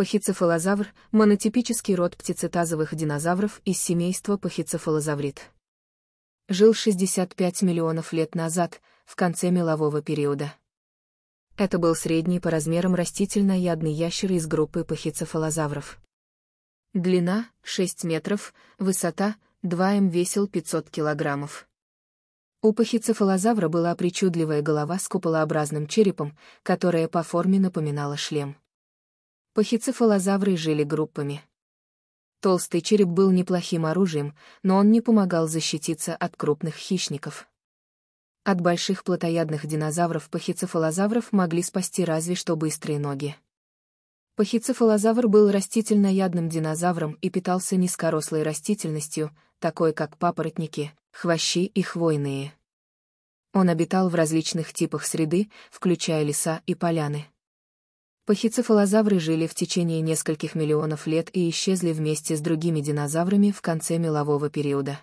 пахицефалозавр – монотипический род птицетазовых динозавров из семейства пахицефалозаврит. Жил 65 миллионов лет назад, в конце мелового периода. Это был средний по размерам растительноядный ящер из группы пахицефалозавров. Длина – 6 метров, высота – 2 м весил 500 килограммов. У пахицефалозавра была причудливая голова с куполообразным черепом, которая по форме напоминала шлем. Пахицефалозавры жили группами. Толстый череп был неплохим оружием, но он не помогал защититься от крупных хищников. От больших плотоядных динозавров пахицефалозавров могли спасти разве что быстрые ноги. Пахицефалозавр был растительноядным динозавром и питался низкорослой растительностью, такой как папоротники, хвощи и хвойные. Он обитал в различных типах среды, включая леса и поляны. Пахицефалозавры жили в течение нескольких миллионов лет и исчезли вместе с другими динозаврами в конце мелового периода.